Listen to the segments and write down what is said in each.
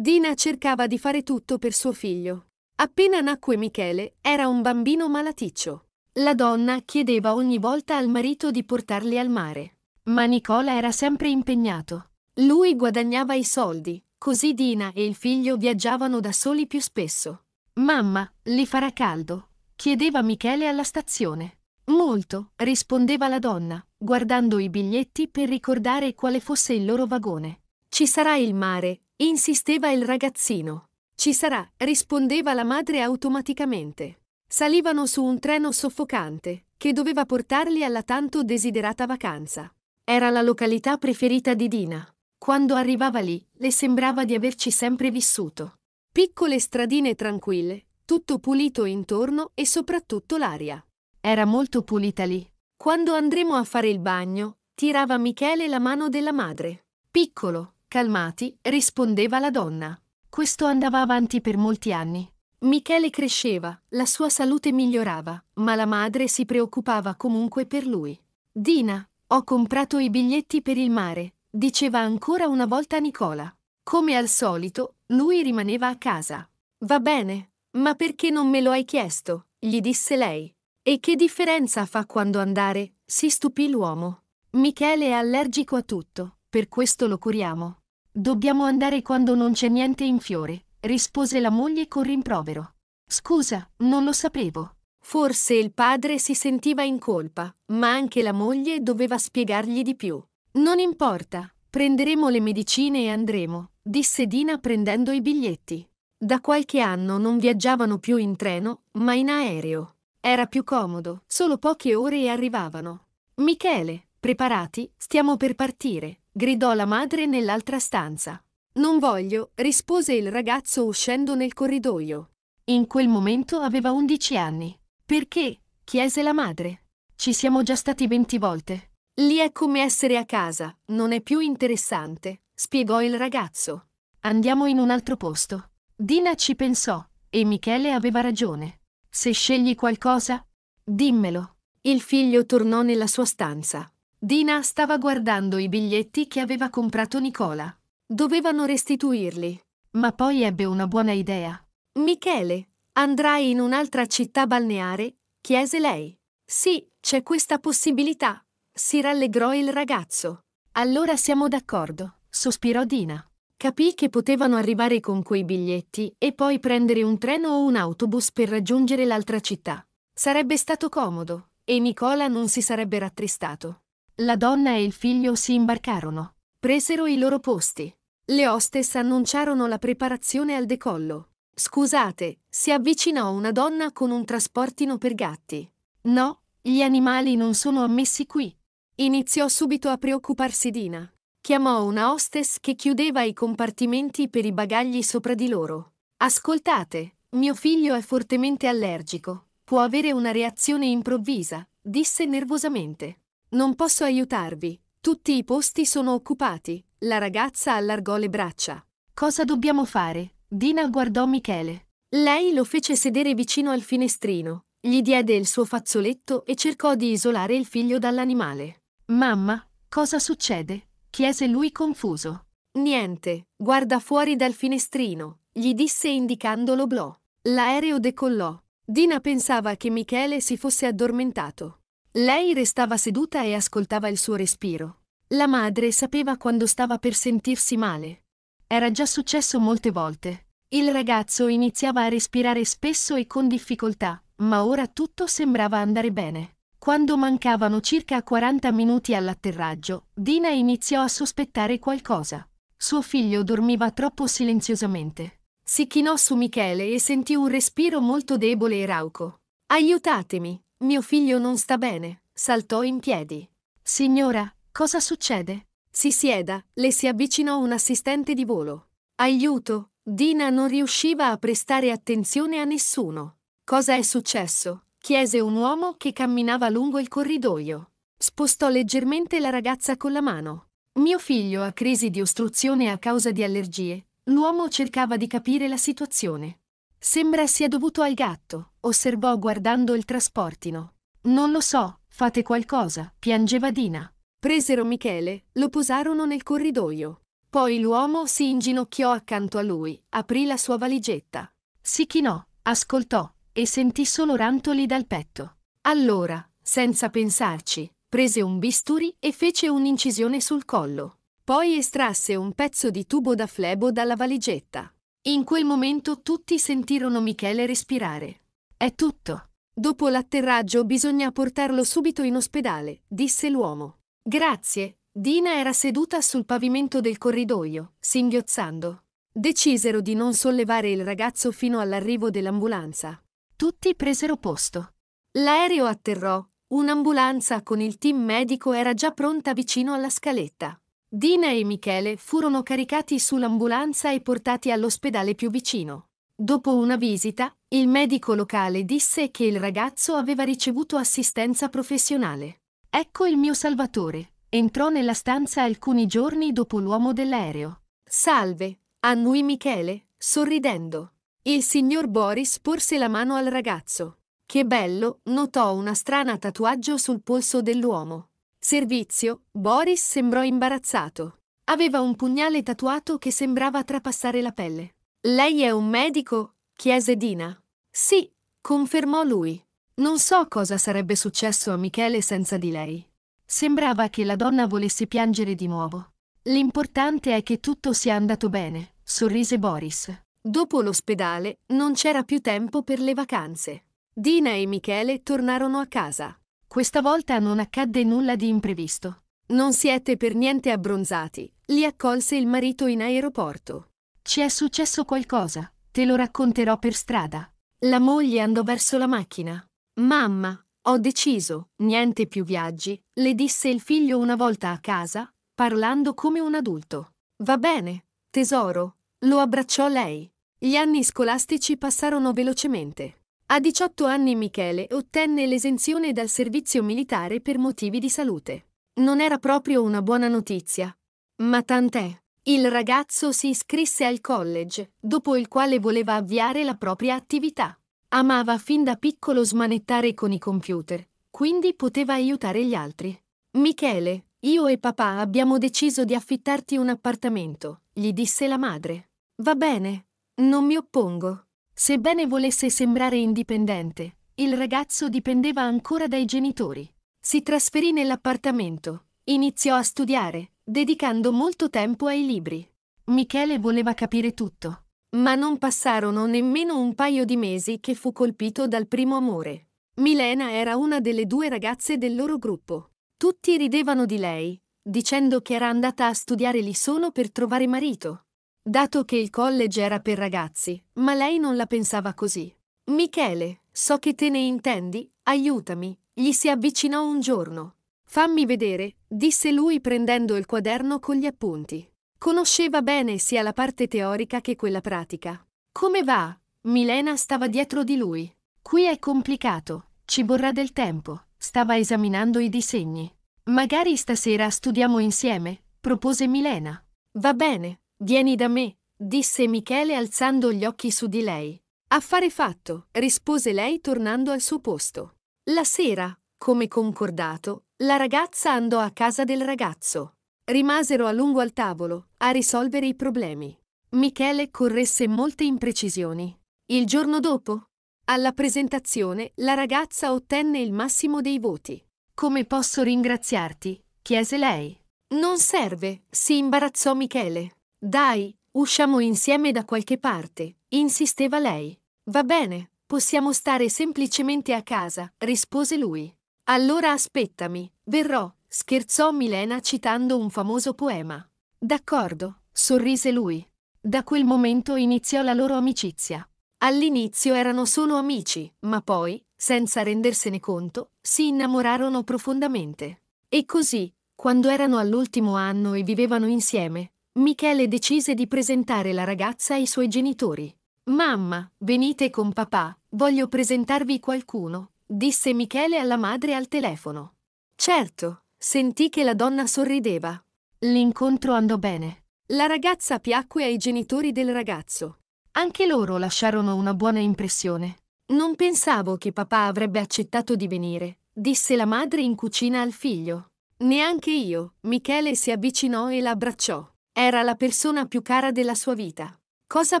Dina cercava di fare tutto per suo figlio. Appena nacque Michele, era un bambino malaticcio. La donna chiedeva ogni volta al marito di portarli al mare. Ma Nicola era sempre impegnato. Lui guadagnava i soldi, così Dina e il figlio viaggiavano da soli più spesso. Mamma, li farà caldo? chiedeva Michele alla stazione. Molto, rispondeva la donna, guardando i biglietti per ricordare quale fosse il loro vagone. Ci sarà il mare, Insisteva il ragazzino. Ci sarà, rispondeva la madre automaticamente. Salivano su un treno soffocante, che doveva portarli alla tanto desiderata vacanza. Era la località preferita di Dina. Quando arrivava lì, le sembrava di averci sempre vissuto. Piccole stradine tranquille, tutto pulito intorno e soprattutto l'aria. Era molto pulita lì. Quando andremo a fare il bagno, tirava Michele la mano della madre. Piccolo, Calmati, rispondeva la donna. Questo andava avanti per molti anni. Michele cresceva, la sua salute migliorava, ma la madre si preoccupava comunque per lui. Dina, ho comprato i biglietti per il mare, diceva ancora una volta Nicola. Come al solito, lui rimaneva a casa. Va bene, ma perché non me lo hai chiesto? gli disse lei. E che differenza fa quando andare? si stupì l'uomo. Michele è allergico a tutto per questo lo curiamo. Dobbiamo andare quando non c'è niente in fiore, rispose la moglie con rimprovero. Scusa, non lo sapevo. Forse il padre si sentiva in colpa, ma anche la moglie doveva spiegargli di più. Non importa, prenderemo le medicine e andremo, disse Dina prendendo i biglietti. Da qualche anno non viaggiavano più in treno, ma in aereo. Era più comodo, solo poche ore e arrivavano. Michele, preparati, stiamo per partire, gridò la madre nell'altra stanza. Non voglio, rispose il ragazzo uscendo nel corridoio. In quel momento aveva undici anni. Perché? chiese la madre. Ci siamo già stati venti volte. Lì è come essere a casa, non è più interessante, spiegò il ragazzo. Andiamo in un altro posto. Dina ci pensò, e Michele aveva ragione. Se scegli qualcosa, dimmelo. Il figlio tornò nella sua stanza. Dina stava guardando i biglietti che aveva comprato Nicola. Dovevano restituirli, ma poi ebbe una buona idea. Michele, andrai in un'altra città balneare? chiese lei. Sì, c'è questa possibilità, si rallegrò il ragazzo. Allora siamo d'accordo, sospirò Dina. Capì che potevano arrivare con quei biglietti e poi prendere un treno o un autobus per raggiungere l'altra città. Sarebbe stato comodo, e Nicola non si sarebbe rattristato. La donna e il figlio si imbarcarono. Presero i loro posti. Le hostess annunciarono la preparazione al decollo. Scusate, si avvicinò una donna con un trasportino per gatti. No, gli animali non sono ammessi qui. Iniziò subito a preoccuparsi Dina. Chiamò una hostess che chiudeva i compartimenti per i bagagli sopra di loro. Ascoltate, mio figlio è fortemente allergico. Può avere una reazione improvvisa, disse nervosamente. Non posso aiutarvi. Tutti i posti sono occupati. La ragazza allargò le braccia. Cosa dobbiamo fare? Dina guardò Michele. Lei lo fece sedere vicino al finestrino, gli diede il suo fazzoletto e cercò di isolare il figlio dall'animale. Mamma, cosa succede? chiese lui confuso. Niente, guarda fuori dal finestrino, gli disse indicando l'oblò. L'aereo decollò. Dina pensava che Michele si fosse addormentato. Lei restava seduta e ascoltava il suo respiro. La madre sapeva quando stava per sentirsi male. Era già successo molte volte. Il ragazzo iniziava a respirare spesso e con difficoltà, ma ora tutto sembrava andare bene. Quando mancavano circa 40 minuti all'atterraggio, Dina iniziò a sospettare qualcosa. Suo figlio dormiva troppo silenziosamente. Si chinò su Michele e sentì un respiro molto debole e rauco. Aiutatemi! Mio figlio non sta bene, saltò in piedi. Signora, cosa succede? Si sieda, le si avvicinò un assistente di volo. Aiuto! Dina non riusciva a prestare attenzione a nessuno. Cosa è successo? chiese un uomo che camminava lungo il corridoio. Spostò leggermente la ragazza con la mano. Mio figlio ha crisi di ostruzione a causa di allergie. L'uomo cercava di capire la situazione. Sembra sia dovuto al gatto osservò guardando il trasportino. Non lo so, fate qualcosa, piangeva Dina. Presero Michele, lo posarono nel corridoio. Poi l'uomo si inginocchiò accanto a lui, aprì la sua valigetta. Si chinò, ascoltò e sentì solo rantoli dal petto. Allora, senza pensarci, prese un bisturi e fece un'incisione sul collo. Poi estrasse un pezzo di tubo da flebo dalla valigetta. In quel momento tutti sentirono Michele respirare. È tutto. Dopo l'atterraggio bisogna portarlo subito in ospedale, disse l'uomo. Grazie. Dina era seduta sul pavimento del corridoio, singhiozzando. Decisero di non sollevare il ragazzo fino all'arrivo dell'ambulanza. Tutti presero posto. L'aereo atterrò. Un'ambulanza con il team medico era già pronta vicino alla scaletta. Dina e Michele furono caricati sull'ambulanza e portati all'ospedale più vicino. Dopo una visita, il medico locale disse che il ragazzo aveva ricevuto assistenza professionale. Ecco il mio salvatore. Entrò nella stanza alcuni giorni dopo l'uomo dell'aereo. Salve, annui Michele, sorridendo. Il signor Boris porse la mano al ragazzo. Che bello, notò una strana tatuaggio sul polso dell'uomo. Servizio, Boris sembrò imbarazzato. Aveva un pugnale tatuato che sembrava trapassare la pelle. Lei è un medico? chiese Dina. Sì, confermò lui. Non so cosa sarebbe successo a Michele senza di lei. Sembrava che la donna volesse piangere di nuovo. L'importante è che tutto sia andato bene, sorrise Boris. Dopo l'ospedale non c'era più tempo per le vacanze. Dina e Michele tornarono a casa. Questa volta non accadde nulla di imprevisto. Non siete per niente abbronzati, li accolse il marito in aeroporto. Ci è successo qualcosa, te lo racconterò per strada. La moglie andò verso la macchina. Mamma, ho deciso, niente più viaggi, le disse il figlio una volta a casa, parlando come un adulto. Va bene, tesoro, lo abbracciò lei. Gli anni scolastici passarono velocemente. A 18 anni Michele ottenne l'esenzione dal servizio militare per motivi di salute. Non era proprio una buona notizia. Ma tant'è. Il ragazzo si iscrisse al college, dopo il quale voleva avviare la propria attività. Amava fin da piccolo smanettare con i computer, quindi poteva aiutare gli altri. Michele, io e papà abbiamo deciso di affittarti un appartamento, gli disse la madre. Va bene, non mi oppongo. Sebbene volesse sembrare indipendente, il ragazzo dipendeva ancora dai genitori. Si trasferì nell'appartamento, iniziò a studiare, dedicando molto tempo ai libri. Michele voleva capire tutto. Ma non passarono nemmeno un paio di mesi che fu colpito dal primo amore. Milena era una delle due ragazze del loro gruppo. Tutti ridevano di lei, dicendo che era andata a studiare lì solo per trovare marito. Dato che il college era per ragazzi, ma lei non la pensava così. Michele, so che te ne intendi, aiutami, gli si avvicinò un giorno. Fammi vedere, disse lui prendendo il quaderno con gli appunti. Conosceva bene sia la parte teorica che quella pratica. Come va? Milena stava dietro di lui. Qui è complicato, ci vorrà del tempo. Stava esaminando i disegni. Magari stasera studiamo insieme, propose Milena. Va bene, vieni da me, disse Michele alzando gli occhi su di lei. Affare fatto, rispose lei tornando al suo posto. La sera, come concordato, la ragazza andò a casa del ragazzo. Rimasero a lungo al tavolo, a risolvere i problemi. Michele corresse molte imprecisioni. Il giorno dopo, alla presentazione, la ragazza ottenne il massimo dei voti. Come posso ringraziarti? chiese lei. Non serve, si imbarazzò Michele. Dai, usciamo insieme da qualche parte, insisteva lei. Va bene, possiamo stare semplicemente a casa, rispose lui. Allora aspettami, verrò, scherzò Milena citando un famoso poema. D'accordo, sorrise lui. Da quel momento iniziò la loro amicizia. All'inizio erano solo amici, ma poi, senza rendersene conto, si innamorarono profondamente. E così, quando erano all'ultimo anno e vivevano insieme, Michele decise di presentare la ragazza ai suoi genitori. Mamma, venite con papà, voglio presentarvi qualcuno disse Michele alla madre al telefono. Certo, sentì che la donna sorrideva. L'incontro andò bene. La ragazza piacque ai genitori del ragazzo. Anche loro lasciarono una buona impressione. Non pensavo che papà avrebbe accettato di venire, disse la madre in cucina al figlio. Neanche io, Michele si avvicinò e la abbracciò. Era la persona più cara della sua vita. Cosa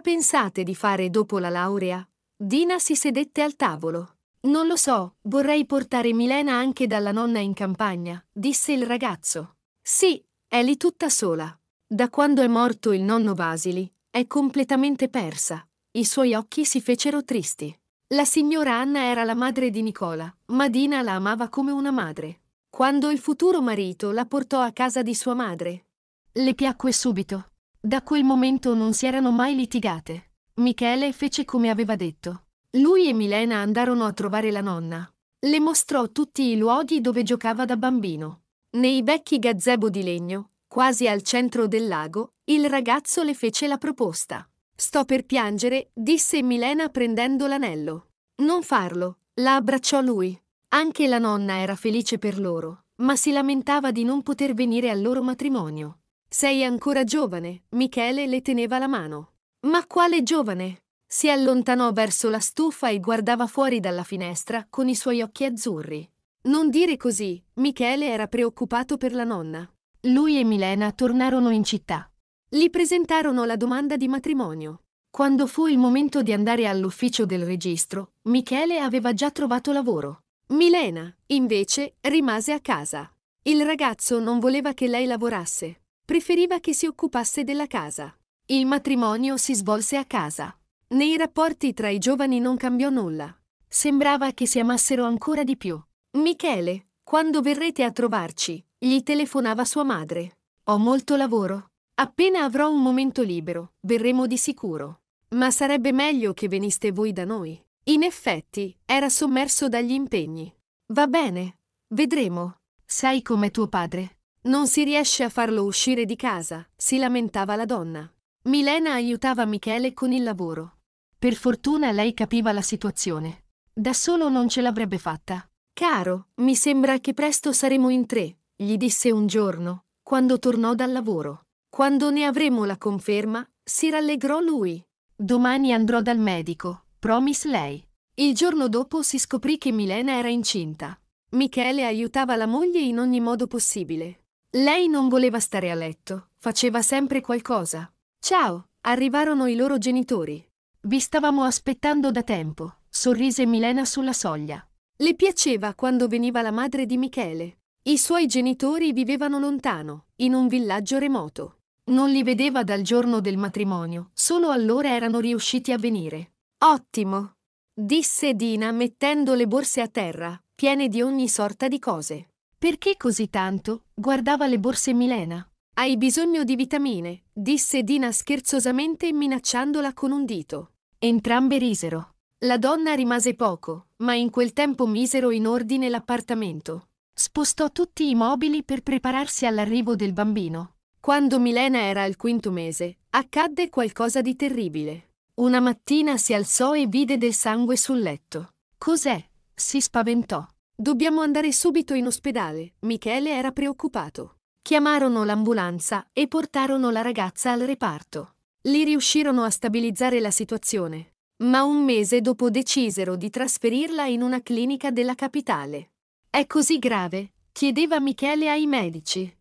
pensate di fare dopo la laurea? Dina si sedette al tavolo. Non lo so, vorrei portare Milena anche dalla nonna in campagna, disse il ragazzo. Sì, è lì tutta sola. Da quando è morto il nonno Basili, è completamente persa. I suoi occhi si fecero tristi. La signora Anna era la madre di Nicola, ma Dina la amava come una madre. Quando il futuro marito la portò a casa di sua madre. Le piacque subito. Da quel momento non si erano mai litigate. Michele fece come aveva detto. Lui e Milena andarono a trovare la nonna. Le mostrò tutti i luoghi dove giocava da bambino. Nei vecchi gazebo di legno, quasi al centro del lago, il ragazzo le fece la proposta. Sto per piangere, disse Milena prendendo l'anello. Non farlo, la abbracciò lui. Anche la nonna era felice per loro, ma si lamentava di non poter venire al loro matrimonio. Sei ancora giovane, Michele le teneva la mano. Ma quale giovane? Si allontanò verso la stufa e guardava fuori dalla finestra con i suoi occhi azzurri. Non dire così, Michele era preoccupato per la nonna. Lui e Milena tornarono in città. Gli presentarono la domanda di matrimonio. Quando fu il momento di andare all'ufficio del registro, Michele aveva già trovato lavoro. Milena, invece, rimase a casa. Il ragazzo non voleva che lei lavorasse, preferiva che si occupasse della casa. Il matrimonio si svolse a casa. Nei rapporti tra i giovani non cambiò nulla. Sembrava che si amassero ancora di più. Michele, quando verrete a trovarci, gli telefonava sua madre. Ho molto lavoro. Appena avrò un momento libero, verremo di sicuro. Ma sarebbe meglio che veniste voi da noi. In effetti, era sommerso dagli impegni. Va bene, vedremo. Sai com'è tuo padre? Non si riesce a farlo uscire di casa, si lamentava la donna. Milena aiutava Michele con il lavoro. Per fortuna lei capiva la situazione. Da solo non ce l'avrebbe fatta. Caro, mi sembra che presto saremo in tre, gli disse un giorno, quando tornò dal lavoro. Quando ne avremo la conferma, si rallegrò lui. Domani andrò dal medico, promise lei. Il giorno dopo si scoprì che Milena era incinta. Michele aiutava la moglie in ogni modo possibile. Lei non voleva stare a letto, faceva sempre qualcosa. Ciao, arrivarono i loro genitori. Vi stavamo aspettando da tempo, sorrise Milena sulla soglia. Le piaceva quando veniva la madre di Michele. I suoi genitori vivevano lontano, in un villaggio remoto. Non li vedeva dal giorno del matrimonio, solo allora erano riusciti a venire. Ottimo, disse Dina mettendo le borse a terra, piene di ogni sorta di cose. Perché così tanto? guardava le borse Milena. Hai bisogno di vitamine, disse Dina scherzosamente minacciandola con un dito. Entrambe risero. La donna rimase poco, ma in quel tempo misero in ordine l'appartamento. Spostò tutti i mobili per prepararsi all'arrivo del bambino. Quando Milena era al quinto mese, accadde qualcosa di terribile. Una mattina si alzò e vide del sangue sul letto. Cos'è? si spaventò. Dobbiamo andare subito in ospedale. Michele era preoccupato chiamarono l'ambulanza e portarono la ragazza al reparto. Lì riuscirono a stabilizzare la situazione, ma un mese dopo decisero di trasferirla in una clinica della capitale. È così grave? chiedeva Michele ai medici.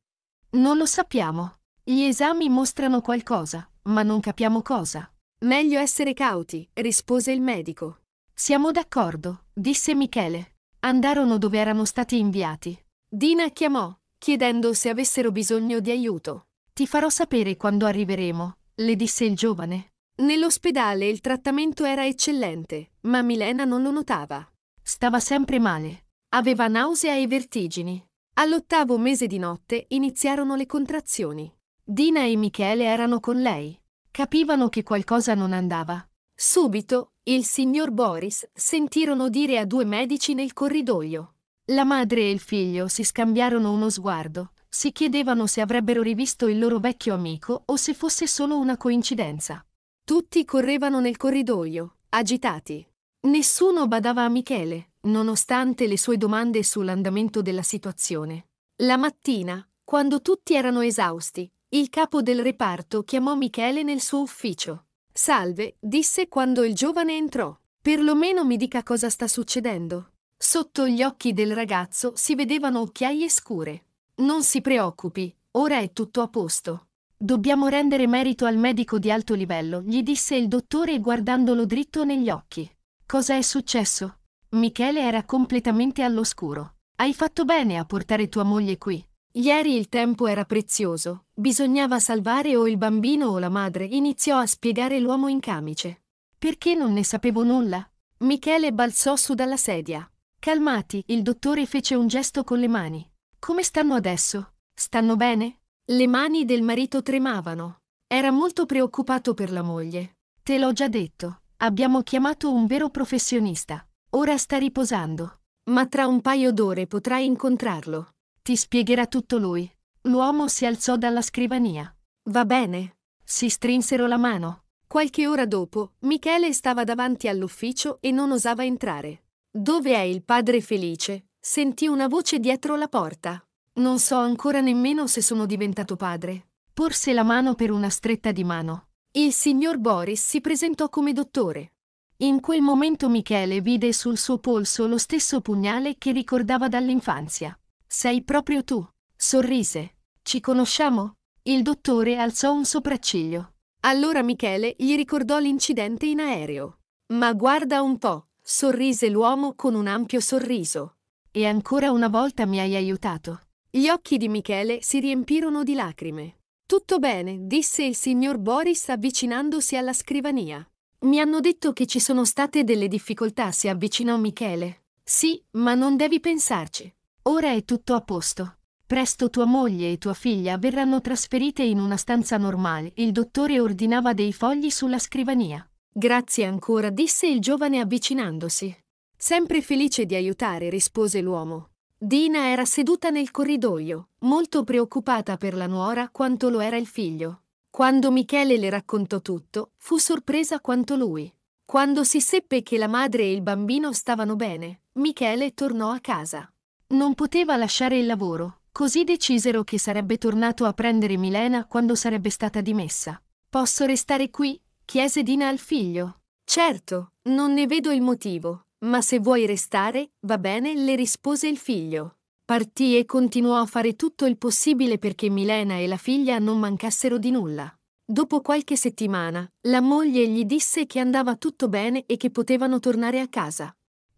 Non lo sappiamo. Gli esami mostrano qualcosa, ma non capiamo cosa. Meglio essere cauti, rispose il medico. Siamo d'accordo, disse Michele. Andarono dove erano stati inviati. Dina chiamò, chiedendo se avessero bisogno di aiuto. Ti farò sapere quando arriveremo, le disse il giovane. Nell'ospedale il trattamento era eccellente, ma Milena non lo notava. Stava sempre male. Aveva nausea e vertigini. All'ottavo mese di notte iniziarono le contrazioni. Dina e Michele erano con lei. Capivano che qualcosa non andava. Subito, il signor Boris sentirono dire a due medici nel corridoio. La madre e il figlio si scambiarono uno sguardo, si chiedevano se avrebbero rivisto il loro vecchio amico o se fosse solo una coincidenza. Tutti correvano nel corridoio, agitati. Nessuno badava a Michele, nonostante le sue domande sull'andamento della situazione. La mattina, quando tutti erano esausti, il capo del reparto chiamò Michele nel suo ufficio. Salve, disse quando il giovane entrò. Perlomeno mi dica cosa sta succedendo. Sotto gli occhi del ragazzo si vedevano occhiaie scure. Non si preoccupi, ora è tutto a posto. Dobbiamo rendere merito al medico di alto livello, gli disse il dottore guardandolo dritto negli occhi. Cosa è successo? Michele era completamente all'oscuro. Hai fatto bene a portare tua moglie qui. Ieri il tempo era prezioso, bisognava salvare o il bambino o la madre, iniziò a spiegare l'uomo in camice. Perché non ne sapevo nulla? Michele balzò su dalla sedia. Calmati, il dottore fece un gesto con le mani. Come stanno adesso? Stanno bene? Le mani del marito tremavano. Era molto preoccupato per la moglie. Te l'ho già detto, abbiamo chiamato un vero professionista. Ora sta riposando. Ma tra un paio d'ore potrai incontrarlo. Ti spiegherà tutto lui. L'uomo si alzò dalla scrivania. Va bene. Si strinsero la mano. Qualche ora dopo, Michele stava davanti all'ufficio e non osava entrare. Dove è il padre felice? Sentì una voce dietro la porta. Non so ancora nemmeno se sono diventato padre. Porse la mano per una stretta di mano. Il signor Boris si presentò come dottore. In quel momento Michele vide sul suo polso lo stesso pugnale che ricordava dall'infanzia. Sei proprio tu. Sorrise. Ci conosciamo? Il dottore alzò un sopracciglio. Allora Michele gli ricordò l'incidente in aereo. Ma guarda un po', sorrise l'uomo con un ampio sorriso. E ancora una volta mi hai aiutato. Gli occhi di Michele si riempirono di lacrime. Tutto bene, disse il signor Boris avvicinandosi alla scrivania. Mi hanno detto che ci sono state delle difficoltà, si avvicinò Michele. Sì, ma non devi pensarci. Ora è tutto a posto. Presto tua moglie e tua figlia verranno trasferite in una stanza normale. Il dottore ordinava dei fogli sulla scrivania. Grazie ancora, disse il giovane avvicinandosi. Sempre felice di aiutare, rispose l'uomo. Dina era seduta nel corridoio, molto preoccupata per la nuora quanto lo era il figlio. Quando Michele le raccontò tutto, fu sorpresa quanto lui. Quando si seppe che la madre e il bambino stavano bene, Michele tornò a casa. Non poteva lasciare il lavoro, così decisero che sarebbe tornato a prendere Milena quando sarebbe stata dimessa. Posso restare qui? chiese Dina al figlio. Certo, non ne vedo il motivo, ma se vuoi restare, va bene, le rispose il figlio. Partì e continuò a fare tutto il possibile perché Milena e la figlia non mancassero di nulla. Dopo qualche settimana, la moglie gli disse che andava tutto bene e che potevano tornare a casa.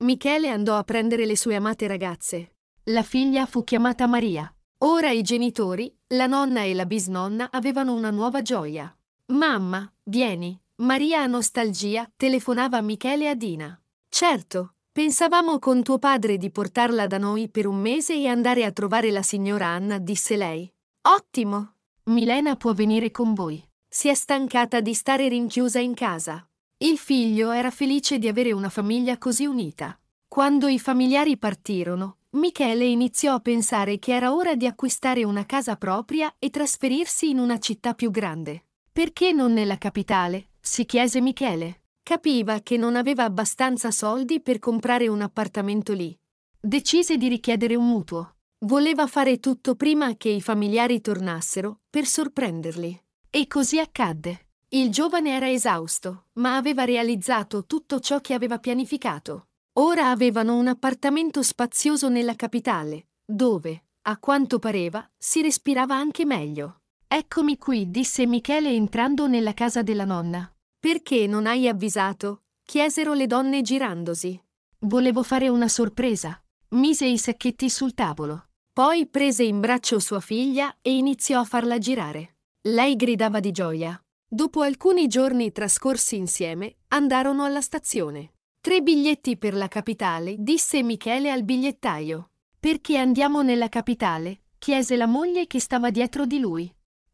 Michele andò a prendere le sue amate ragazze. La figlia fu chiamata Maria. Ora i genitori, la nonna e la bisnonna avevano una nuova gioia. Mamma, Vieni, Maria ha nostalgia, telefonava Michele a Dina. Certo, pensavamo con tuo padre di portarla da noi per un mese e andare a trovare la signora Anna, disse lei. Ottimo! Milena può venire con voi. Si è stancata di stare rinchiusa in casa. Il figlio era felice di avere una famiglia così unita. Quando i familiari partirono, Michele iniziò a pensare che era ora di acquistare una casa propria e trasferirsi in una città più grande. Perché non nella capitale? si chiese Michele. Capiva che non aveva abbastanza soldi per comprare un appartamento lì. Decise di richiedere un mutuo. Voleva fare tutto prima che i familiari tornassero, per sorprenderli. E così accadde. Il giovane era esausto, ma aveva realizzato tutto ciò che aveva pianificato. Ora avevano un appartamento spazioso nella capitale, dove, a quanto pareva, si respirava anche meglio. Eccomi qui, disse Michele entrando nella casa della nonna. Perché non hai avvisato? chiesero le donne girandosi. Volevo fare una sorpresa. Mise i sacchetti sul tavolo. Poi prese in braccio sua figlia e iniziò a farla girare. Lei gridava di gioia. Dopo alcuni giorni trascorsi insieme, andarono alla stazione. Tre biglietti per la capitale, disse Michele al bigliettaio. Perché andiamo nella capitale? chiese la moglie che stava dietro di lui.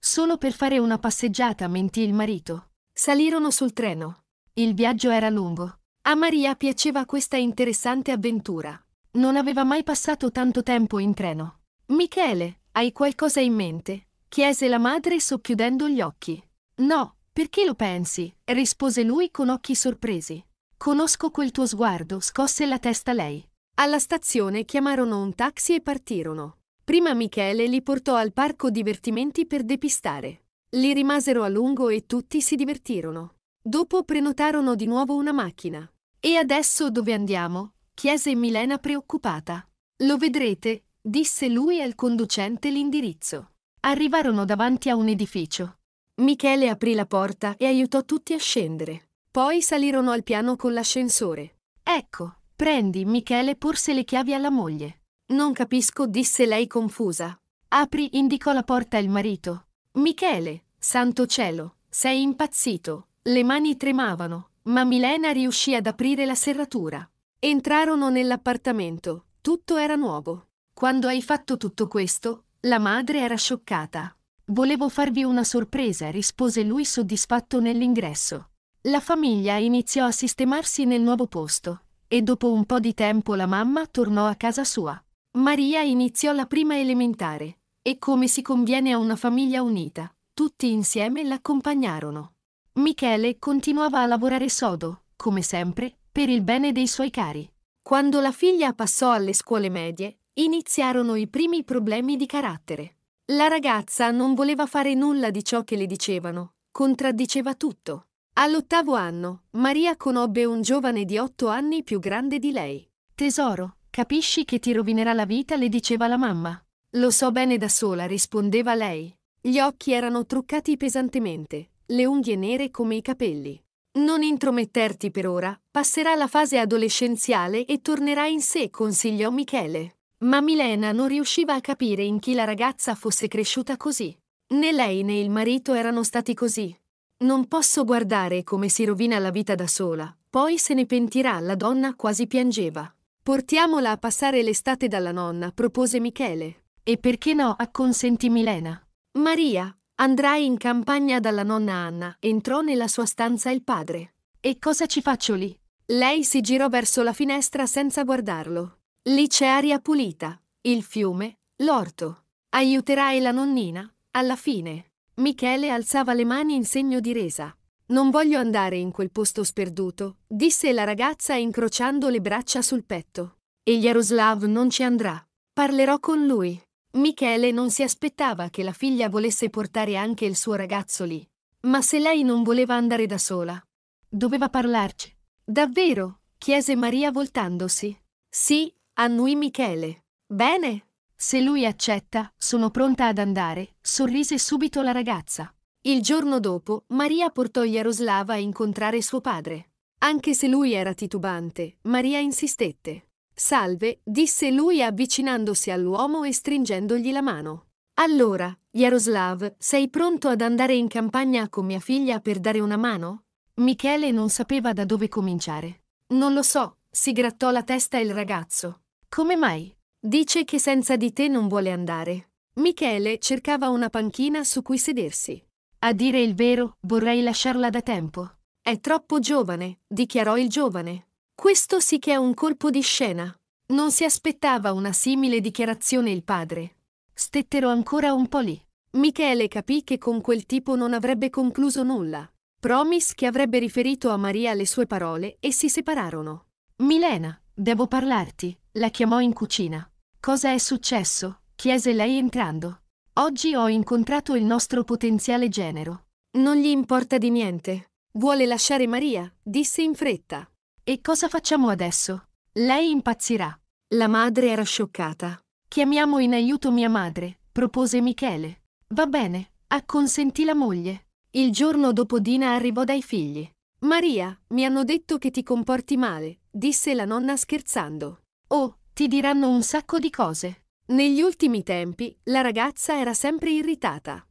Solo per fare una passeggiata, mentì il marito. Salirono sul treno. Il viaggio era lungo. A Maria piaceva questa interessante avventura. Non aveva mai passato tanto tempo in treno. Michele, hai qualcosa in mente? chiese la madre socchiudendo gli occhi. No, perché lo pensi? rispose lui con occhi sorpresi. Conosco quel tuo sguardo, scosse la testa lei. Alla stazione chiamarono un taxi e partirono. Prima Michele li portò al parco divertimenti per depistare. Li rimasero a lungo e tutti si divertirono. Dopo prenotarono di nuovo una macchina. E adesso dove andiamo? chiese Milena preoccupata. Lo vedrete, disse lui al conducente l'indirizzo. Arrivarono davanti a un edificio. Michele aprì la porta e aiutò tutti a scendere. Poi salirono al piano con l'ascensore. Ecco, prendi, Michele porse le chiavi alla moglie. Non capisco, disse lei confusa. Apri, indicò la porta il marito. Michele, santo cielo, sei impazzito. Le mani tremavano, ma Milena riuscì ad aprire la serratura. Entrarono nell'appartamento. Tutto era nuovo. Quando hai fatto tutto questo, la madre era scioccata. Volevo farvi una sorpresa, rispose lui soddisfatto nell'ingresso. La famiglia iniziò a sistemarsi nel nuovo posto e dopo un po' di tempo la mamma tornò a casa sua. Maria iniziò la prima elementare e come si conviene a una famiglia unita, tutti insieme l'accompagnarono. Michele continuava a lavorare sodo, come sempre, per il bene dei suoi cari. Quando la figlia passò alle scuole medie, iniziarono i primi problemi di carattere. La ragazza non voleva fare nulla di ciò che le dicevano, contraddiceva tutto. All'ottavo anno, Maria conobbe un giovane di otto anni più grande di lei. Tesoro, Capisci che ti rovinerà la vita, le diceva la mamma. Lo so bene da sola, rispondeva lei. Gli occhi erano truccati pesantemente, le unghie nere come i capelli. Non intrometterti per ora, passerà la fase adolescenziale e tornerà in sé, consigliò Michele. Ma Milena non riusciva a capire in chi la ragazza fosse cresciuta così. Né lei né il marito erano stati così. Non posso guardare come si rovina la vita da sola, poi se ne pentirà, la donna quasi piangeva. Portiamola a passare l'estate dalla nonna, propose Michele. E perché no, acconsentì Milena. Maria, andrai in campagna dalla nonna Anna. Entrò nella sua stanza il padre. E cosa ci faccio lì? Lei si girò verso la finestra senza guardarlo. Lì c'è aria pulita, il fiume, l'orto. Aiuterai la nonnina, alla fine. Michele alzava le mani in segno di resa. Non voglio andare in quel posto sperduto, disse la ragazza incrociando le braccia sul petto. E Jaroslav non ci andrà. Parlerò con lui. Michele non si aspettava che la figlia volesse portare anche il suo ragazzo lì. Ma se lei non voleva andare da sola, doveva parlarci. Davvero? chiese Maria voltandosi. Sì, annui Michele. Bene. Se lui accetta, sono pronta ad andare, sorrise subito la ragazza. Il giorno dopo, Maria portò Jaroslava a incontrare suo padre. Anche se lui era titubante, Maria insistette. Salve, disse lui avvicinandosi all'uomo e stringendogli la mano. Allora, Jaroslav, sei pronto ad andare in campagna con mia figlia per dare una mano? Michele non sapeva da dove cominciare. Non lo so, si grattò la testa il ragazzo. Come mai? Dice che senza di te non vuole andare. Michele cercava una panchina su cui sedersi. A dire il vero, vorrei lasciarla da tempo. È troppo giovane, dichiarò il giovane. Questo sì che è un colpo di scena. Non si aspettava una simile dichiarazione il padre. Stettero ancora un po' lì. Michele capì che con quel tipo non avrebbe concluso nulla. Promis che avrebbe riferito a Maria le sue parole e si separarono. Milena, devo parlarti, la chiamò in cucina. Cosa è successo? chiese lei entrando. Oggi ho incontrato il nostro potenziale genero. Non gli importa di niente. Vuole lasciare Maria, disse in fretta. E cosa facciamo adesso? Lei impazzirà. La madre era scioccata. Chiamiamo in aiuto mia madre, propose Michele. Va bene, acconsentì la moglie. Il giorno dopo Dina arrivò dai figli. Maria, mi hanno detto che ti comporti male, disse la nonna scherzando. Oh, ti diranno un sacco di cose. Negli ultimi tempi la ragazza era sempre irritata.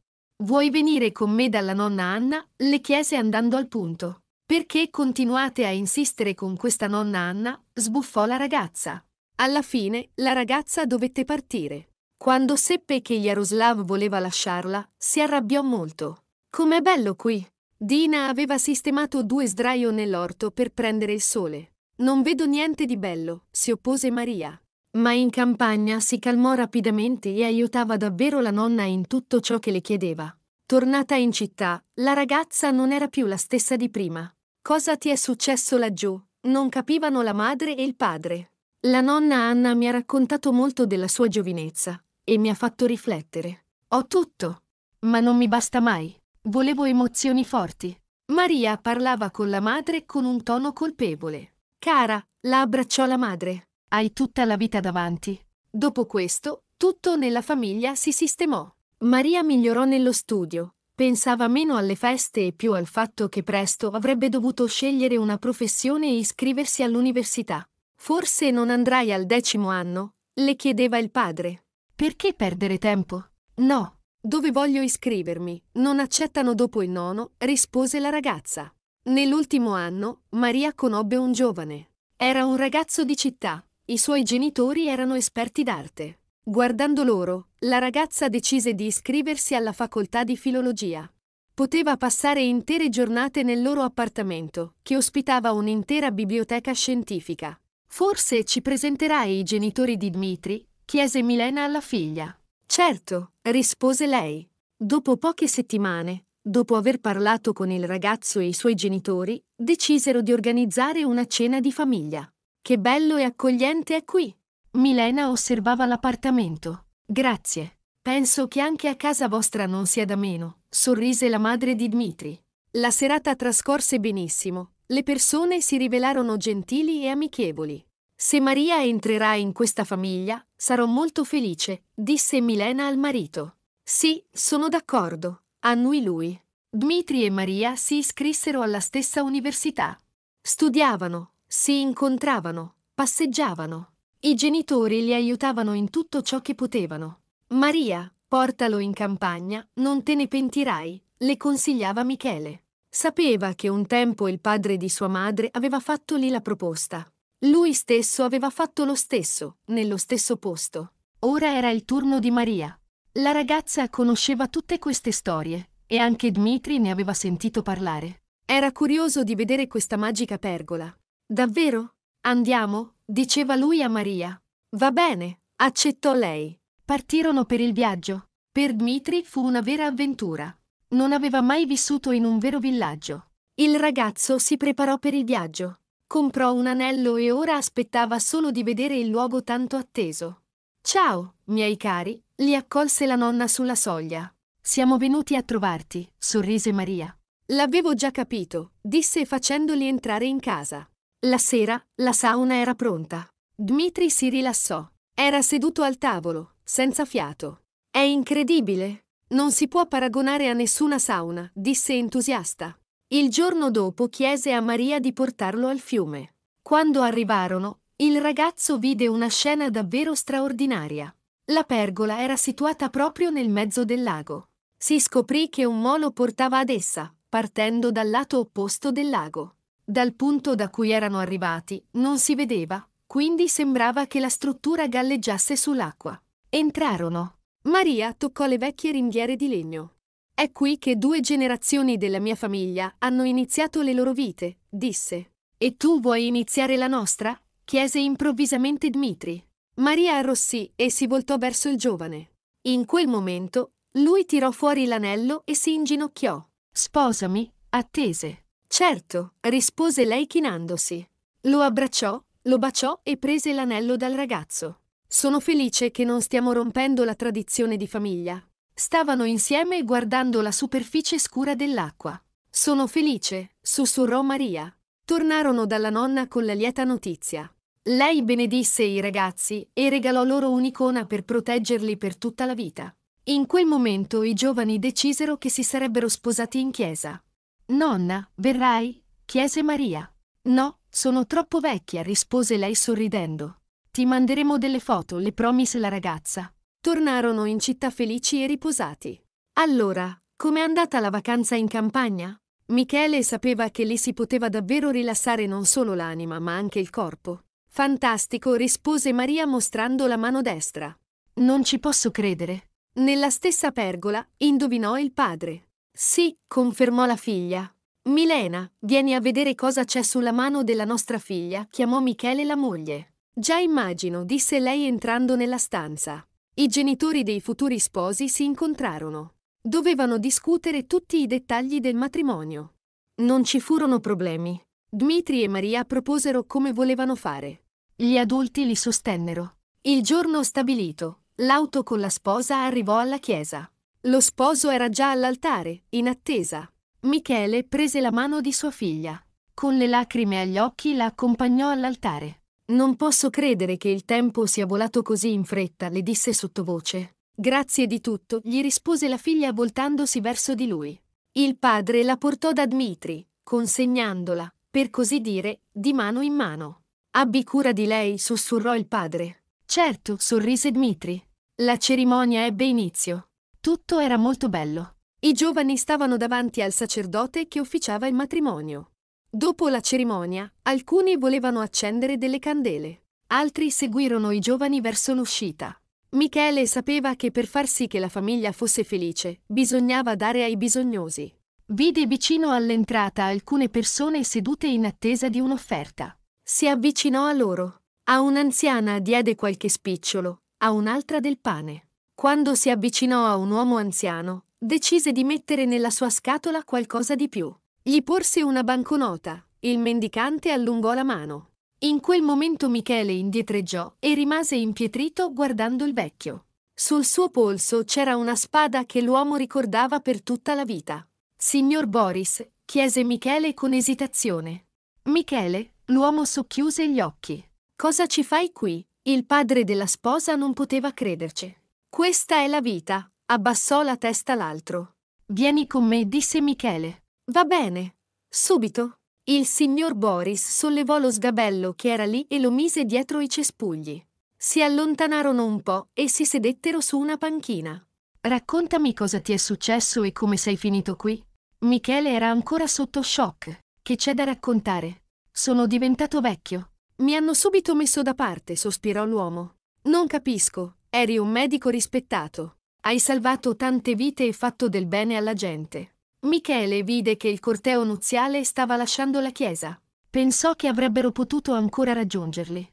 Vuoi venire con me dalla nonna Anna? le chiese andando al punto. Perché continuate a insistere con questa nonna Anna? sbuffò la ragazza. Alla fine la ragazza dovette partire. Quando seppe che Jaroslav voleva lasciarla, si arrabbiò molto. Com'è bello qui! Dina aveva sistemato due sdraio nell'orto per prendere il sole. Non vedo niente di bello, si oppose Maria. Ma in campagna si calmò rapidamente e aiutava davvero la nonna in tutto ciò che le chiedeva. Tornata in città, la ragazza non era più la stessa di prima. Cosa ti è successo laggiù? Non capivano la madre e il padre. La nonna Anna mi ha raccontato molto della sua giovinezza e mi ha fatto riflettere. Ho tutto, ma non mi basta mai. Volevo emozioni forti. Maria parlava con la madre con un tono colpevole. Cara, la abbracciò la madre. Hai tutta la vita davanti. Dopo questo, tutto nella famiglia si sistemò. Maria migliorò nello studio, pensava meno alle feste e più al fatto che presto avrebbe dovuto scegliere una professione e iscriversi all'università. Forse non andrai al decimo anno, le chiedeva il padre. Perché perdere tempo? No. Dove voglio iscrivermi? Non accettano dopo il nono, rispose la ragazza. Nell'ultimo anno, Maria conobbe un giovane. Era un ragazzo di città, i suoi genitori erano esperti d'arte. Guardando loro, la ragazza decise di iscriversi alla facoltà di filologia. Poteva passare intere giornate nel loro appartamento, che ospitava un'intera biblioteca scientifica. Forse ci presenterai i genitori di Dmitri? chiese Milena alla figlia. Certo, rispose lei. Dopo poche settimane, dopo aver parlato con il ragazzo e i suoi genitori, decisero di organizzare una cena di famiglia. Che bello e accogliente è qui! Milena osservava l'appartamento. Grazie. Penso che anche a casa vostra non sia da meno, sorrise la madre di Dmitri. La serata trascorse benissimo, le persone si rivelarono gentili e amichevoli. Se Maria entrerà in questa famiglia, sarò molto felice, disse Milena al marito. Sì, sono d'accordo, annui lui. Dmitri e Maria si iscrissero alla stessa università. Studiavano, si incontravano, passeggiavano. I genitori li aiutavano in tutto ciò che potevano. Maria, portalo in campagna, non te ne pentirai, le consigliava Michele. Sapeva che un tempo il padre di sua madre aveva fatto lì la proposta. Lui stesso aveva fatto lo stesso, nello stesso posto. Ora era il turno di Maria. La ragazza conosceva tutte queste storie e anche Dmitri ne aveva sentito parlare. Era curioso di vedere questa magica pergola. Davvero? Andiamo? diceva lui a Maria. Va bene, accettò lei. Partirono per il viaggio. Per Dmitri fu una vera avventura. Non aveva mai vissuto in un vero villaggio. Il ragazzo si preparò per il viaggio. Comprò un anello e ora aspettava solo di vedere il luogo tanto atteso. Ciao, miei cari, li accolse la nonna sulla soglia. Siamo venuti a trovarti, sorrise Maria. L'avevo già capito, disse facendoli entrare in casa. La sera, la sauna era pronta. Dmitri si rilassò. Era seduto al tavolo, senza fiato. È incredibile. Non si può paragonare a nessuna sauna, disse entusiasta. Il giorno dopo chiese a Maria di portarlo al fiume. Quando arrivarono, il ragazzo vide una scena davvero straordinaria. La pergola era situata proprio nel mezzo del lago. Si scoprì che un molo portava ad essa, partendo dal lato opposto del lago. Dal punto da cui erano arrivati non si vedeva, quindi sembrava che la struttura galleggiasse sull'acqua. Entrarono. Maria toccò le vecchie ringhiere di legno. È qui che due generazioni della mia famiglia hanno iniziato le loro vite, disse. E tu vuoi iniziare la nostra? chiese improvvisamente Dmitri. Maria arrossì e si voltò verso il giovane. In quel momento, lui tirò fuori l'anello e si inginocchiò. Sposami, attese. Certo, rispose lei chinandosi. Lo abbracciò, lo baciò e prese l'anello dal ragazzo. Sono felice che non stiamo rompendo la tradizione di famiglia. Stavano insieme guardando la superficie scura dell'acqua. Sono felice, sussurrò Maria. Tornarono dalla nonna con la lieta notizia. Lei benedisse i ragazzi e regalò loro un'icona per proteggerli per tutta la vita. In quel momento i giovani decisero che si sarebbero sposati in chiesa. Nonna, verrai? chiese Maria. No, sono troppo vecchia, rispose lei sorridendo. Ti manderemo delle foto, le promise la ragazza. Tornarono in città felici e riposati. Allora, com'è andata la vacanza in campagna? Michele sapeva che lì si poteva davvero rilassare non solo l'anima, ma anche il corpo. Fantastico, rispose Maria mostrando la mano destra. Non ci posso credere. Nella stessa pergola indovinò il padre. Sì, confermò la figlia. Milena, vieni a vedere cosa c'è sulla mano della nostra figlia, chiamò Michele la moglie. Già immagino, disse lei entrando nella stanza. I genitori dei futuri sposi si incontrarono. Dovevano discutere tutti i dettagli del matrimonio. Non ci furono problemi. Dmitri e Maria proposero come volevano fare. Gli adulti li sostennero. Il giorno stabilito, l'auto con la sposa arrivò alla chiesa. Lo sposo era già all'altare, in attesa. Michele prese la mano di sua figlia. Con le lacrime agli occhi la accompagnò all'altare. Non posso credere che il tempo sia volato così in fretta, le disse sottovoce. Grazie di tutto, gli rispose la figlia voltandosi verso di lui. Il padre la portò da Dmitri, consegnandola, per così dire, di mano in mano. Abbi cura di lei, sussurrò il padre. Certo, sorrise Dmitri. La cerimonia ebbe inizio. Tutto era molto bello. I giovani stavano davanti al sacerdote che officiava il matrimonio. Dopo la cerimonia, alcuni volevano accendere delle candele. Altri seguirono i giovani verso l'uscita. Michele sapeva che per far sì che la famiglia fosse felice, bisognava dare ai bisognosi. Vide vicino all'entrata alcune persone sedute in attesa di un'offerta. Si avvicinò a loro. A un'anziana diede qualche spicciolo, a un'altra del pane. Quando si avvicinò a un uomo anziano, decise di mettere nella sua scatola qualcosa di più. Gli porse una banconota. Il mendicante allungò la mano. In quel momento Michele indietreggiò e rimase impietrito guardando il vecchio. Sul suo polso c'era una spada che l'uomo ricordava per tutta la vita. Signor Boris, chiese Michele con esitazione. Michele, l'uomo socchiuse gli occhi. Cosa ci fai qui? Il padre della sposa non poteva crederci. Questa è la vita, abbassò la testa l'altro. Vieni con me, disse Michele. Va bene. Subito. Il signor Boris sollevò lo sgabello che era lì e lo mise dietro i cespugli. Si allontanarono un po' e si sedettero su una panchina. Raccontami cosa ti è successo e come sei finito qui. Michele era ancora sotto shock. Che c'è da raccontare? Sono diventato vecchio. Mi hanno subito messo da parte, sospirò l'uomo. Non capisco. Eri un medico rispettato. Hai salvato tante vite e fatto del bene alla gente. Michele vide che il corteo nuziale stava lasciando la chiesa. Pensò che avrebbero potuto ancora raggiungerli.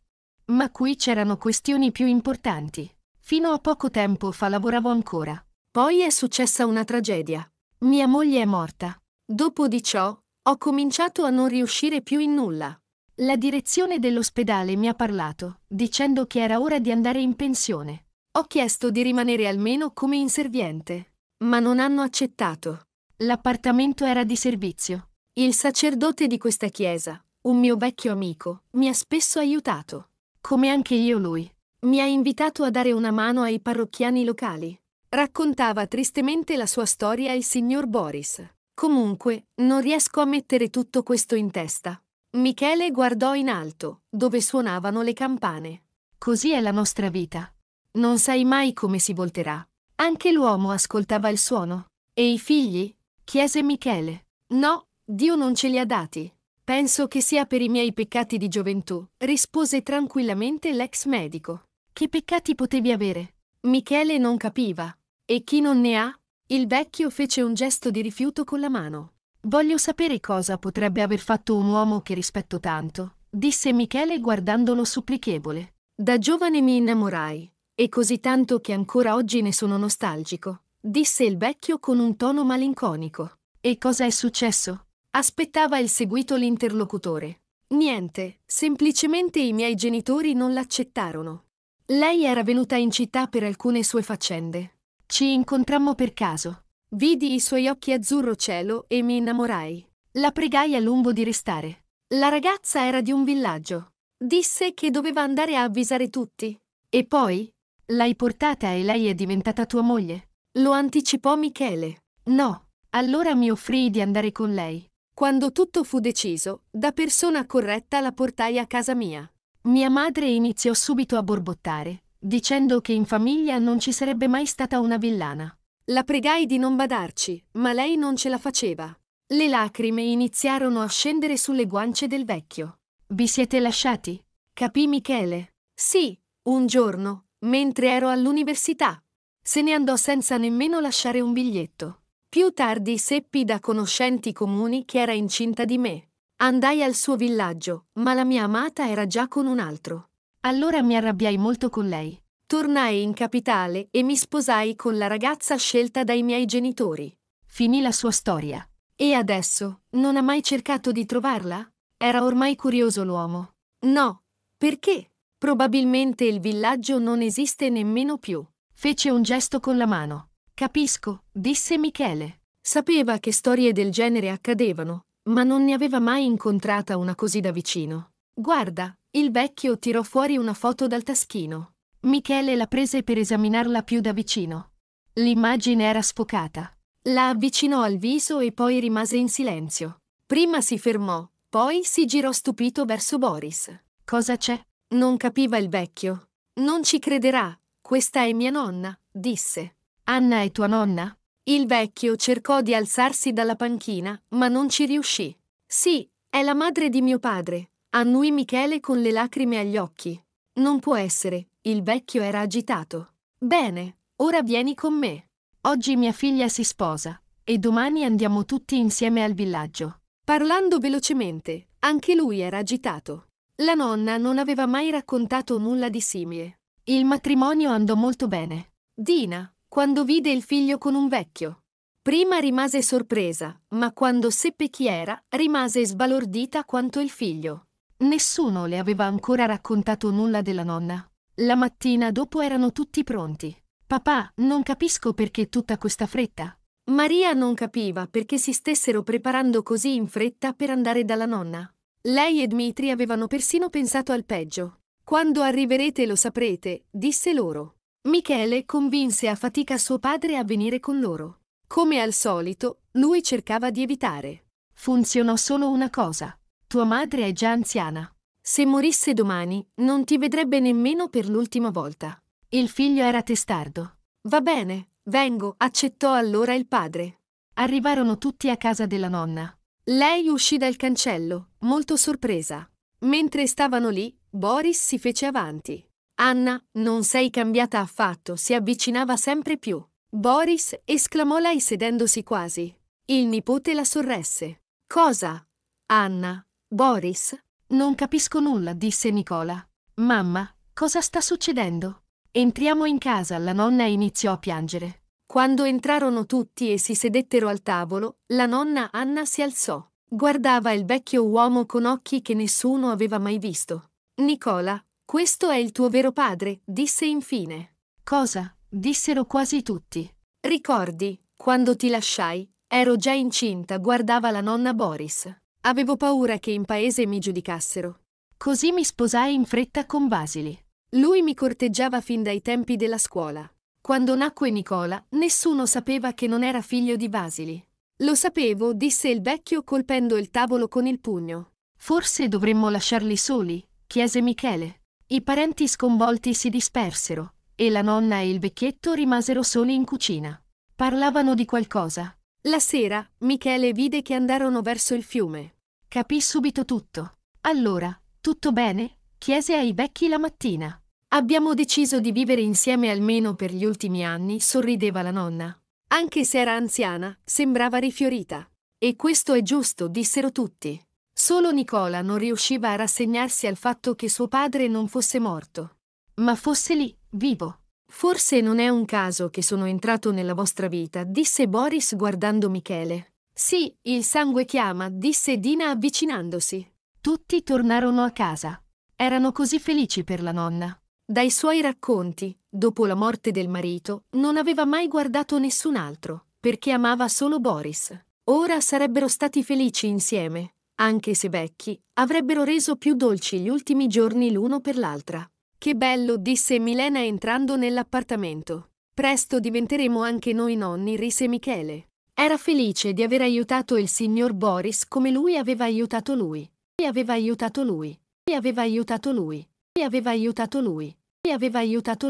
Ma qui c'erano questioni più importanti. Fino a poco tempo fa lavoravo ancora. Poi è successa una tragedia. Mia moglie è morta. Dopo di ciò, ho cominciato a non riuscire più in nulla. La direzione dell'ospedale mi ha parlato, dicendo che era ora di andare in pensione. Ho chiesto di rimanere almeno come inserviente, ma non hanno accettato. L'appartamento era di servizio. Il sacerdote di questa chiesa, un mio vecchio amico, mi ha spesso aiutato, come anche io lui. Mi ha invitato a dare una mano ai parrocchiani locali. Raccontava tristemente la sua storia al signor Boris. Comunque, non riesco a mettere tutto questo in testa. Michele guardò in alto, dove suonavano le campane. Così è la nostra vita. Non sai mai come si volterà. Anche l'uomo ascoltava il suono. E i figli? chiese Michele. No, Dio non ce li ha dati. Penso che sia per i miei peccati di gioventù, rispose tranquillamente l'ex medico. Che peccati potevi avere? Michele non capiva. E chi non ne ha? Il vecchio fece un gesto di rifiuto con la mano. Voglio sapere cosa potrebbe aver fatto un uomo che rispetto tanto, disse Michele guardandolo supplichevole. Da giovane mi innamorai, e così tanto che ancora oggi ne sono nostalgico, disse il vecchio con un tono malinconico. E cosa è successo? Aspettava il seguito l'interlocutore. Niente, semplicemente i miei genitori non l'accettarono. Lei era venuta in città per alcune sue faccende. Ci incontrammo per caso. Vidi i suoi occhi azzurro cielo e mi innamorai. La pregai a lungo di restare. La ragazza era di un villaggio. Disse che doveva andare a avvisare tutti. E poi, L'hai portata e lei è diventata tua moglie? Lo anticipò Michele. No, allora mi offrii di andare con lei. Quando tutto fu deciso, da persona corretta la portai a casa mia. Mia madre iniziò subito a borbottare, dicendo che in famiglia non ci sarebbe mai stata una villana. La pregai di non badarci, ma lei non ce la faceva. Le lacrime iniziarono a scendere sulle guance del vecchio. Vi siete lasciati? Capì Michele. Sì, un giorno, mentre ero all'università. Se ne andò senza nemmeno lasciare un biglietto. Più tardi seppi da conoscenti comuni che era incinta di me. Andai al suo villaggio, ma la mia amata era già con un altro. Allora mi arrabbiai molto con lei. Tornai in capitale e mi sposai con la ragazza scelta dai miei genitori. Finì la sua storia. E adesso, non ha mai cercato di trovarla? Era ormai curioso l'uomo. No, perché? Probabilmente il villaggio non esiste nemmeno più. Fece un gesto con la mano. Capisco, disse Michele. Sapeva che storie del genere accadevano, ma non ne aveva mai incontrata una così da vicino. Guarda, il vecchio tirò fuori una foto dal taschino. Michele la prese per esaminarla più da vicino. L'immagine era sfocata. La avvicinò al viso e poi rimase in silenzio. Prima si fermò, poi si girò stupito verso Boris. Cosa c'è? Non capiva il vecchio. Non ci crederà, questa è mia nonna, disse. Anna è tua nonna? Il vecchio cercò di alzarsi dalla panchina, ma non ci riuscì. Sì, è la madre di mio padre, annui Michele con le lacrime agli occhi. Non può essere, il vecchio era agitato. Bene, ora vieni con me. Oggi mia figlia si sposa, e domani andiamo tutti insieme al villaggio. Parlando velocemente, anche lui era agitato. La nonna non aveva mai raccontato nulla di simile. Il matrimonio andò molto bene. Dina, quando vide il figlio con un vecchio, prima rimase sorpresa, ma quando seppe chi era, rimase sbalordita quanto il figlio. Nessuno le aveva ancora raccontato nulla della nonna. La mattina dopo erano tutti pronti. Papà, non capisco perché tutta questa fretta. Maria non capiva perché si stessero preparando così in fretta per andare dalla nonna. Lei e Dmitri avevano persino pensato al peggio. Quando arriverete lo saprete, disse loro. Michele convinse a fatica suo padre a venire con loro. Come al solito, lui cercava di evitare. Funzionò solo una cosa. Tua madre è già anziana. Se morisse domani, non ti vedrebbe nemmeno per l'ultima volta. Il figlio era testardo. Va bene, vengo, accettò allora il padre. Arrivarono tutti a casa della nonna. Lei uscì dal cancello, molto sorpresa. Mentre stavano lì, Boris si fece avanti. Anna, non sei cambiata affatto, si avvicinava sempre più. Boris, esclamò lei sedendosi quasi. Il nipote la sorresse. Cosa? Anna, Boris? Non capisco nulla, disse Nicola. Mamma, cosa sta succedendo? Entriamo in casa, la nonna iniziò a piangere. Quando entrarono tutti e si sedettero al tavolo, la nonna Anna si alzò. Guardava il vecchio uomo con occhi che nessuno aveva mai visto. Nicola, questo è il tuo vero padre, disse infine. Cosa? dissero quasi tutti. Ricordi, quando ti lasciai, ero già incinta, guardava la nonna Boris. Avevo paura che in paese mi giudicassero. Così mi sposai in fretta con Vasili. Lui mi corteggiava fin dai tempi della scuola. Quando nacque Nicola, nessuno sapeva che non era figlio di Basili. Lo sapevo, disse il vecchio colpendo il tavolo con il pugno. Forse dovremmo lasciarli soli, chiese Michele. I parenti sconvolti si dispersero, e la nonna e il vecchietto rimasero soli in cucina. Parlavano di qualcosa. La sera, Michele vide che andarono verso il fiume. Capì subito tutto. Allora, tutto bene? chiese ai vecchi la mattina. Abbiamo deciso di vivere insieme almeno per gli ultimi anni, sorrideva la nonna. Anche se era anziana, sembrava rifiorita. E questo è giusto, dissero tutti. Solo Nicola non riusciva a rassegnarsi al fatto che suo padre non fosse morto. Ma fosse lì, vivo. Forse non è un caso che sono entrato nella vostra vita, disse Boris guardando Michele. Sì, il sangue chiama, disse Dina avvicinandosi. Tutti tornarono a casa. Erano così felici per la nonna. Dai suoi racconti, dopo la morte del marito, non aveva mai guardato nessun altro, perché amava solo Boris. Ora sarebbero stati felici insieme, anche se vecchi, avrebbero reso più dolci gli ultimi giorni l'uno per l'altra. Che bello, disse Milena entrando nell'appartamento. Presto diventeremo anche noi nonni, rise Michele. Era felice di aver aiutato il signor Boris come lui aveva aiutato lui. E aveva aiutato lui. E aveva aiutato lui. Mi aveva aiutato lui. Mi aveva aiutato